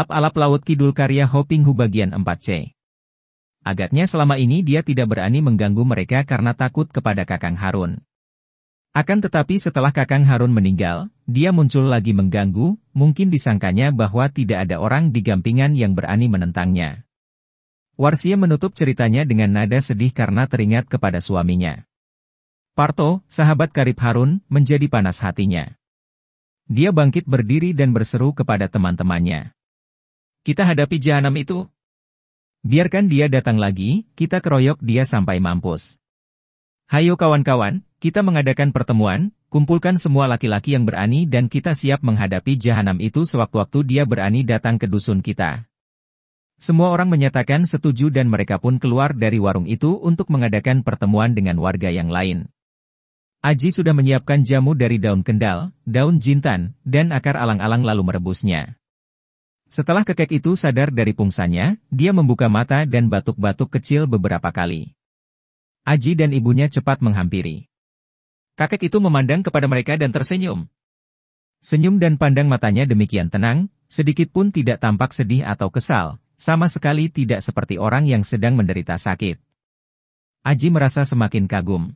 Alap-alap Laut Kidul karya Hoping Hu bagian 4C. Agaknya selama ini dia tidak berani mengganggu mereka karena takut kepada Kakang Harun. Akan tetapi setelah Kakang Harun meninggal, dia muncul lagi mengganggu, mungkin disangkanya bahwa tidak ada orang di Gampingan yang berani menentangnya. Warsia menutup ceritanya dengan nada sedih karena teringat kepada suaminya. Parto, sahabat karib Harun, menjadi panas hatinya. Dia bangkit berdiri dan berseru kepada teman-temannya. Kita hadapi jahanam itu. Biarkan dia datang lagi, kita keroyok dia sampai mampus. Hayo kawan-kawan, kita mengadakan pertemuan, kumpulkan semua laki-laki yang berani dan kita siap menghadapi jahanam itu sewaktu-waktu dia berani datang ke dusun kita. Semua orang menyatakan setuju dan mereka pun keluar dari warung itu untuk mengadakan pertemuan dengan warga yang lain. Aji sudah menyiapkan jamu dari daun kendal, daun jintan, dan akar alang-alang lalu merebusnya. Setelah kekek itu sadar dari pungsanya, dia membuka mata dan batuk-batuk kecil beberapa kali. Aji dan ibunya cepat menghampiri. Kakek itu memandang kepada mereka dan tersenyum. Senyum dan pandang matanya demikian tenang, sedikit pun tidak tampak sedih atau kesal, sama sekali tidak seperti orang yang sedang menderita sakit. Aji merasa semakin kagum.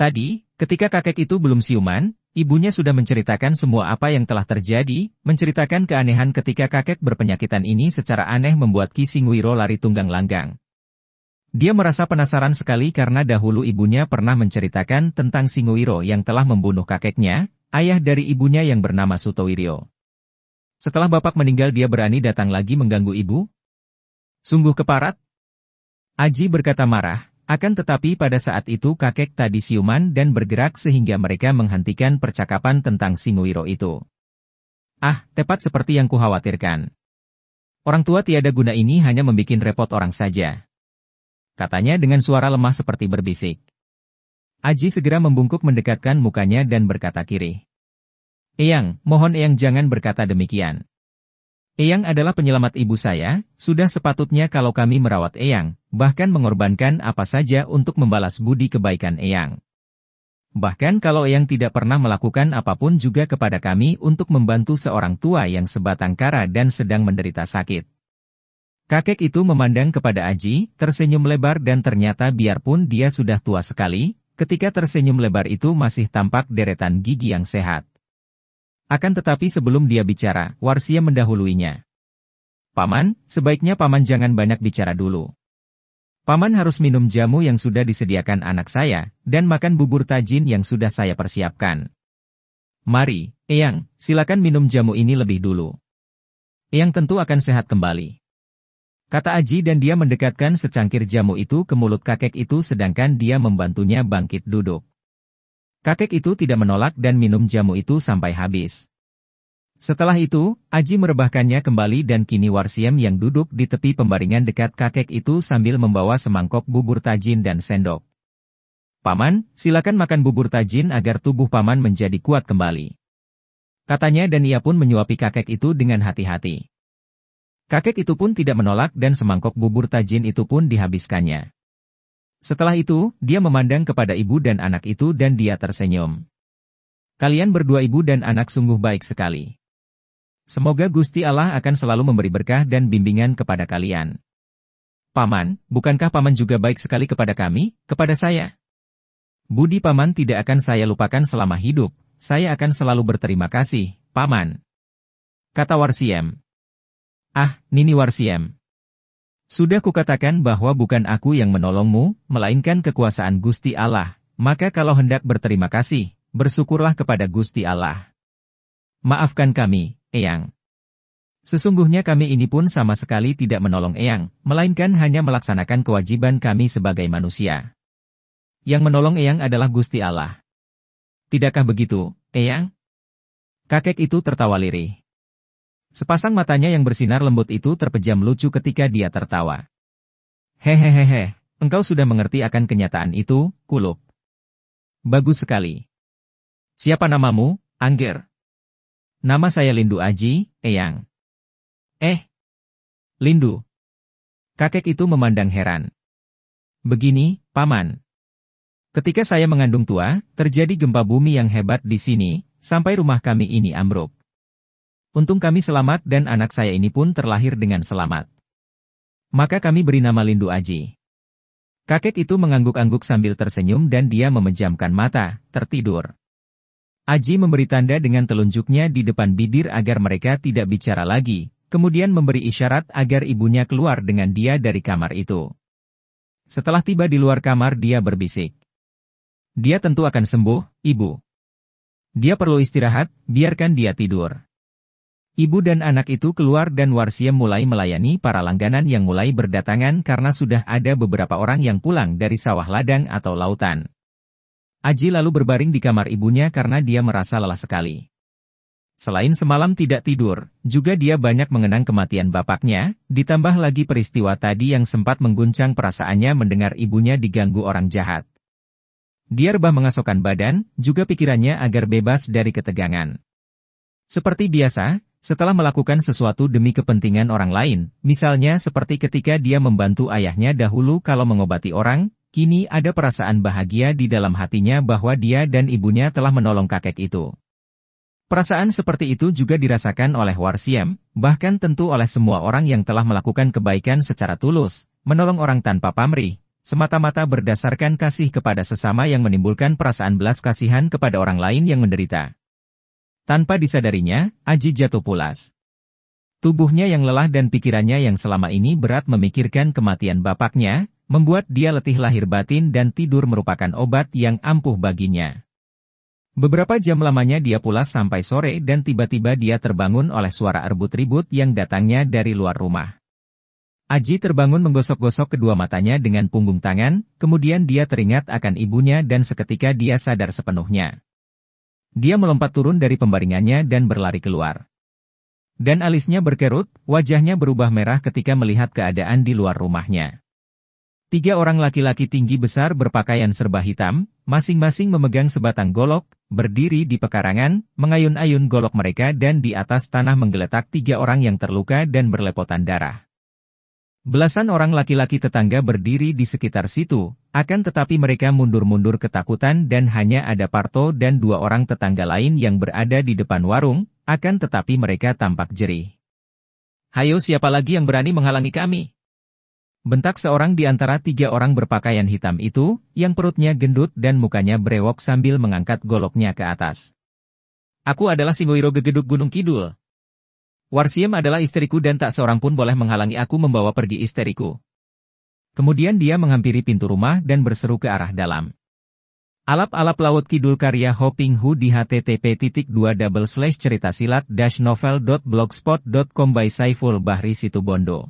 Tadi, ketika kakek itu belum siuman, Ibunya sudah menceritakan semua apa yang telah terjadi, menceritakan keanehan ketika kakek berpenyakitan ini secara aneh membuat Ki Singwiro lari tunggang langgang. Dia merasa penasaran sekali karena dahulu ibunya pernah menceritakan tentang singuiro yang telah membunuh kakeknya, ayah dari ibunya yang bernama Sutowirio. Setelah bapak meninggal dia berani datang lagi mengganggu ibu? Sungguh keparat? Aji berkata marah, akan tetapi pada saat itu kakek tadi siuman dan bergerak sehingga mereka menghentikan percakapan tentang Singuiro itu. Ah, tepat seperti yang kuhawatirkan. Orang tua tiada guna ini hanya membuat repot orang saja. Katanya dengan suara lemah seperti berbisik. Aji segera membungkuk mendekatkan mukanya dan berkata kiri. Eyang, mohon Eyang jangan berkata demikian. Eyang adalah penyelamat ibu saya, sudah sepatutnya kalau kami merawat Eyang, bahkan mengorbankan apa saja untuk membalas budi kebaikan Eyang. Bahkan kalau Eyang tidak pernah melakukan apapun juga kepada kami untuk membantu seorang tua yang sebatang kara dan sedang menderita sakit. Kakek itu memandang kepada Aji, tersenyum lebar dan ternyata biarpun dia sudah tua sekali, ketika tersenyum lebar itu masih tampak deretan gigi yang sehat. Akan tetapi sebelum dia bicara, Warsia mendahuluinya. Paman, sebaiknya paman jangan banyak bicara dulu. Paman harus minum jamu yang sudah disediakan anak saya, dan makan bubur tajin yang sudah saya persiapkan. Mari, Eyang, silakan minum jamu ini lebih dulu. Eyang tentu akan sehat kembali. Kata Aji dan dia mendekatkan secangkir jamu itu ke mulut kakek itu sedangkan dia membantunya bangkit duduk. Kakek itu tidak menolak dan minum jamu itu sampai habis. Setelah itu, Aji merebahkannya kembali dan kini Warsiem yang duduk di tepi pembaringan dekat kakek itu sambil membawa semangkok bubur tajin dan sendok. Paman, silakan makan bubur tajin agar tubuh paman menjadi kuat kembali. Katanya dan ia pun menyuapi kakek itu dengan hati-hati. Kakek itu pun tidak menolak dan semangkok bubur tajin itu pun dihabiskannya. Setelah itu, dia memandang kepada ibu dan anak itu dan dia tersenyum. Kalian berdua ibu dan anak sungguh baik sekali. Semoga Gusti Allah akan selalu memberi berkah dan bimbingan kepada kalian. Paman, bukankah Paman juga baik sekali kepada kami, kepada saya? Budi Paman tidak akan saya lupakan selama hidup, saya akan selalu berterima kasih, Paman. Kata Warsiem. Ah, Nini Warsiem. Sudah kukatakan bahwa bukan aku yang menolongmu, melainkan kekuasaan Gusti Allah, maka kalau hendak berterima kasih, bersyukurlah kepada Gusti Allah. Maafkan kami, Eyang. Sesungguhnya kami ini pun sama sekali tidak menolong Eyang, melainkan hanya melaksanakan kewajiban kami sebagai manusia. Yang menolong Eyang adalah Gusti Allah. Tidakkah begitu, Eyang? Kakek itu tertawa lirih. Sepasang matanya yang bersinar lembut itu terpejam lucu ketika dia tertawa. Hehehehe, engkau sudah mengerti akan kenyataan itu, Kulup. Bagus sekali. Siapa namamu, Angger? Nama saya Lindu Aji, Eyang. Eh, Lindu. Kakek itu memandang heran. Begini, Paman. Ketika saya mengandung tua, terjadi gempa bumi yang hebat di sini, sampai rumah kami ini ambruk. Untung kami selamat dan anak saya ini pun terlahir dengan selamat. Maka kami beri nama Lindu Aji. Kakek itu mengangguk-angguk sambil tersenyum dan dia memejamkan mata, tertidur. Aji memberi tanda dengan telunjuknya di depan bibir agar mereka tidak bicara lagi, kemudian memberi isyarat agar ibunya keluar dengan dia dari kamar itu. Setelah tiba di luar kamar dia berbisik. Dia tentu akan sembuh, ibu. Dia perlu istirahat, biarkan dia tidur. Ibu dan anak itu keluar dan Warsiem mulai melayani para langganan yang mulai berdatangan karena sudah ada beberapa orang yang pulang dari sawah ladang atau lautan. Aji lalu berbaring di kamar ibunya karena dia merasa lelah sekali. Selain semalam tidak tidur, juga dia banyak mengenang kematian bapaknya, ditambah lagi peristiwa tadi yang sempat mengguncang perasaannya mendengar ibunya diganggu orang jahat. Dia rebah mengasokkan badan, juga pikirannya agar bebas dari ketegangan. Seperti biasa, setelah melakukan sesuatu demi kepentingan orang lain, misalnya seperti ketika dia membantu ayahnya dahulu kalau mengobati orang, kini ada perasaan bahagia di dalam hatinya bahwa dia dan ibunya telah menolong kakek itu. Perasaan seperti itu juga dirasakan oleh Warsiem, bahkan tentu oleh semua orang yang telah melakukan kebaikan secara tulus, menolong orang tanpa pamrih, semata-mata berdasarkan kasih kepada sesama yang menimbulkan perasaan belas kasihan kepada orang lain yang menderita. Tanpa disadarinya, Aji jatuh pulas. Tubuhnya yang lelah dan pikirannya yang selama ini berat memikirkan kematian bapaknya, membuat dia letih lahir batin dan tidur merupakan obat yang ampuh baginya. Beberapa jam lamanya dia pulas sampai sore dan tiba-tiba dia terbangun oleh suara erbut-ribut yang datangnya dari luar rumah. Aji terbangun menggosok-gosok kedua matanya dengan punggung tangan, kemudian dia teringat akan ibunya dan seketika dia sadar sepenuhnya. Dia melompat turun dari pembaringannya dan berlari keluar. Dan alisnya berkerut, wajahnya berubah merah ketika melihat keadaan di luar rumahnya. Tiga orang laki-laki tinggi besar berpakaian serba hitam, masing-masing memegang sebatang golok, berdiri di pekarangan, mengayun-ayun golok mereka dan di atas tanah menggeletak tiga orang yang terluka dan berlepotan darah. Belasan orang laki-laki tetangga berdiri di sekitar situ, akan tetapi mereka mundur-mundur ketakutan dan hanya ada Parto dan dua orang tetangga lain yang berada di depan warung, akan tetapi mereka tampak jerih. Hayo siapa lagi yang berani menghalangi kami? Bentak seorang di antara tiga orang berpakaian hitam itu, yang perutnya gendut dan mukanya berewok sambil mengangkat goloknya ke atas. Aku adalah Singoiro Gegeduk Gunung Kidul. Warsiem adalah istriku dan tak seorang pun boleh menghalangi aku membawa pergi istriku. Kemudian dia menghampiri pintu rumah dan berseru ke arah dalam. Alap-alap Laut Kidul karya Hoping Hu di http double slash cerita silat dash novel.blogspot.com by Saiful Bahri Situbondo.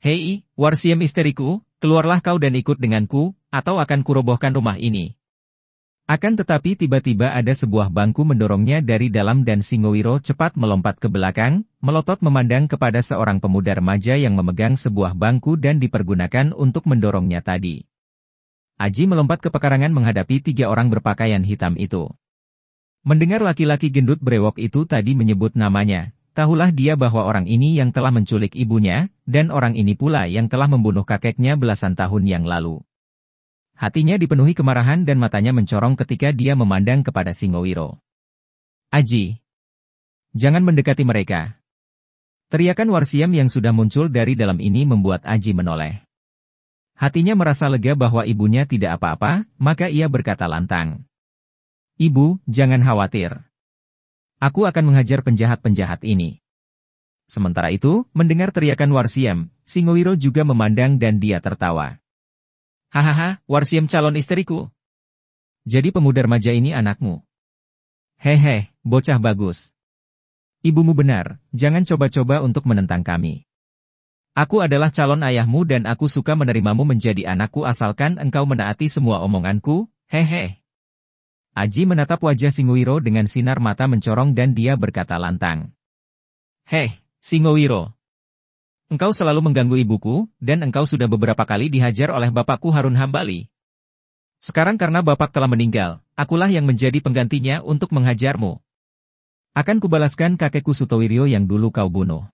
Hei, Warsiem isteriku, keluarlah kau dan ikut denganku, atau akan kurobohkan rumah ini. Akan tetapi tiba-tiba ada sebuah bangku mendorongnya dari dalam dan Singowiro cepat melompat ke belakang, melotot memandang kepada seorang pemuda remaja yang memegang sebuah bangku dan dipergunakan untuk mendorongnya tadi. Aji melompat ke pekarangan menghadapi tiga orang berpakaian hitam itu. Mendengar laki-laki gendut brewok itu tadi menyebut namanya, tahulah dia bahwa orang ini yang telah menculik ibunya, dan orang ini pula yang telah membunuh kakeknya belasan tahun yang lalu. Hatinya dipenuhi kemarahan dan matanya mencorong ketika dia memandang kepada Singowiro. Aji! Jangan mendekati mereka. Teriakan Warsiam yang sudah muncul dari dalam ini membuat Aji menoleh. Hatinya merasa lega bahwa ibunya tidak apa-apa, maka ia berkata lantang. Ibu, jangan khawatir. Aku akan menghajar penjahat-penjahat ini. Sementara itu, mendengar teriakan Warsiam, Singowiro juga memandang dan dia tertawa. Hahaha, Warsiem calon istriku. Jadi pemuda remaja ini anakmu. Hehe, bocah bagus. Ibumu benar, jangan coba-coba untuk menentang kami. Aku adalah calon ayahmu dan aku suka menerimamu menjadi anakku asalkan engkau menaati semua omonganku, hehe. Aji menatap wajah Singowiro dengan sinar mata mencorong dan dia berkata lantang. Heh, Singowiro. Engkau selalu mengganggu ibuku, dan engkau sudah beberapa kali dihajar oleh bapakku Harun Hambali. Sekarang karena bapak telah meninggal, akulah yang menjadi penggantinya untuk menghajarmu. Akan kubalaskan kakekku Sutowiryo yang dulu kau bunuh.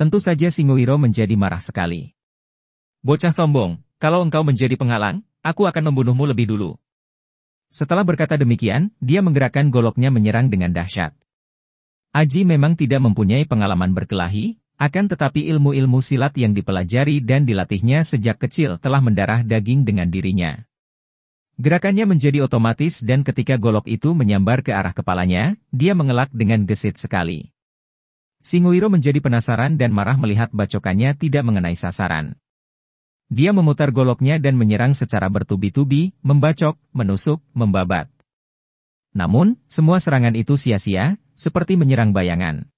Tentu saja Singowiro menjadi marah sekali. Bocah sombong, kalau engkau menjadi penghalang, aku akan membunuhmu lebih dulu. Setelah berkata demikian, dia menggerakkan goloknya menyerang dengan dahsyat. Aji memang tidak mempunyai pengalaman berkelahi, akan tetapi ilmu-ilmu silat yang dipelajari dan dilatihnya sejak kecil telah mendarah daging dengan dirinya. Gerakannya menjadi otomatis dan ketika golok itu menyambar ke arah kepalanya, dia mengelak dengan gesit sekali. Singuiro menjadi penasaran dan marah melihat bacokannya tidak mengenai sasaran. Dia memutar goloknya dan menyerang secara bertubi-tubi, membacok, menusuk, membabat. Namun, semua serangan itu sia-sia, seperti menyerang bayangan.